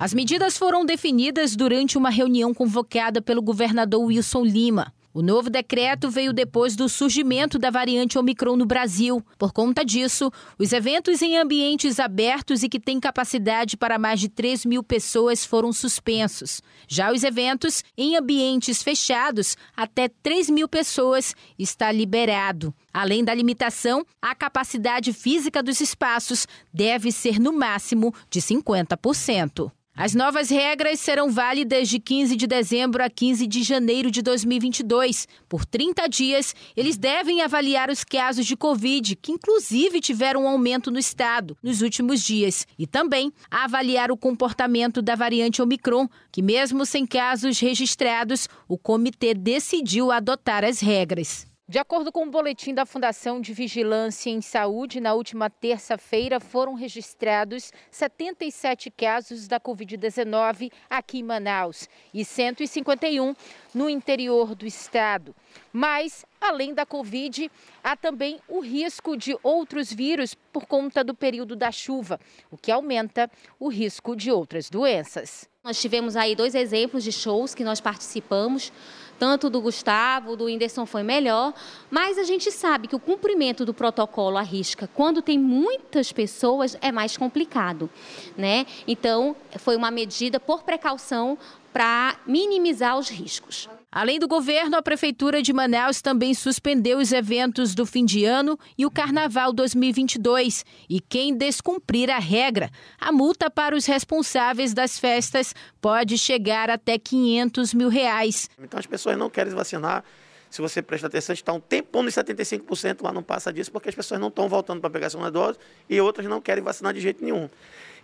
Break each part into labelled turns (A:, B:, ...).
A: As medidas foram definidas durante uma reunião convocada pelo governador Wilson Lima. O novo decreto veio depois do surgimento da variante Omicron no Brasil. Por conta disso, os eventos em ambientes abertos e que têm capacidade para mais de 3 mil pessoas foram suspensos. Já os eventos em ambientes fechados, até 3 mil pessoas, está liberado. Além da limitação, a capacidade física dos espaços deve ser no máximo de 50%. As novas regras serão válidas de 15 de dezembro a 15 de janeiro de 2022. Por 30 dias, eles devem avaliar os casos de Covid, que inclusive tiveram um aumento no estado nos últimos dias, e também avaliar o comportamento da variante Omicron, que, mesmo sem casos registrados, o comitê decidiu adotar as regras. De acordo com o um boletim da Fundação de Vigilância em Saúde, na última terça-feira foram registrados 77 casos da Covid-19 aqui em Manaus e 151 no interior do estado. Mas, além da Covid, há também o risco de outros
B: vírus por conta do período da chuva, o que aumenta o risco de outras doenças. Nós tivemos aí dois exemplos de shows que nós participamos tanto do Gustavo, do Whindersson foi melhor, mas a gente sabe que o cumprimento do protocolo à risca, quando tem muitas pessoas, é mais complicado, né? Então, foi uma medida por precaução para minimizar os riscos. Além do governo,
A: a Prefeitura de Manaus também suspendeu os eventos do fim de ano e o Carnaval 2022. E quem descumprir a regra, a multa para os responsáveis das festas pode chegar até 500 mil reais.
C: Então as pessoas não querem vacinar. Se você presta atenção, está um tempão nos 75%, lá não passa disso, porque as pessoas não estão voltando para pegar a segunda dose e outras não querem vacinar de jeito nenhum.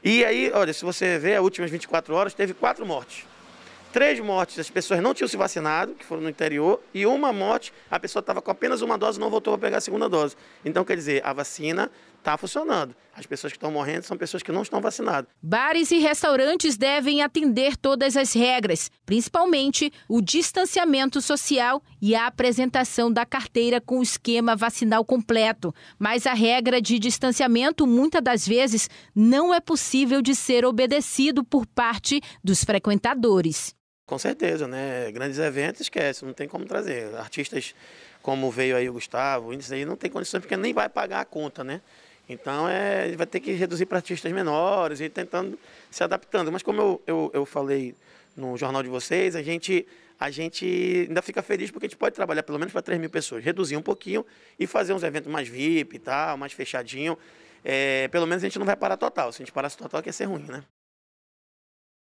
C: E aí, olha, se você ver, as últimas 24 horas teve quatro mortes três mortes as pessoas não tinham se vacinado, que foram no interior, e uma morte a pessoa estava com apenas uma dose e não voltou para pegar a segunda dose. Então, quer dizer, a vacina está funcionando. As pessoas que estão morrendo são pessoas que não estão vacinadas.
A: Bares e restaurantes devem atender todas as regras, principalmente o distanciamento social e a apresentação da carteira com o esquema vacinal completo. Mas a regra de distanciamento, muitas das vezes, não é possível de ser obedecido por parte dos frequentadores.
C: Com certeza, né? Grandes eventos, esquece, não tem como trazer. Artistas como veio aí o Gustavo, o índice aí não tem condições, porque nem vai pagar a conta, né? Então é, vai ter que reduzir para artistas menores e tentando se adaptando. Mas como eu, eu, eu falei no jornal de vocês, a gente, a gente ainda fica feliz porque a gente pode trabalhar pelo menos para 3 mil pessoas, reduzir um pouquinho e fazer uns eventos mais VIP e tal, mais fechadinho. É, pelo menos a gente não vai parar total. Se a gente parasse total, ia ser ruim, né?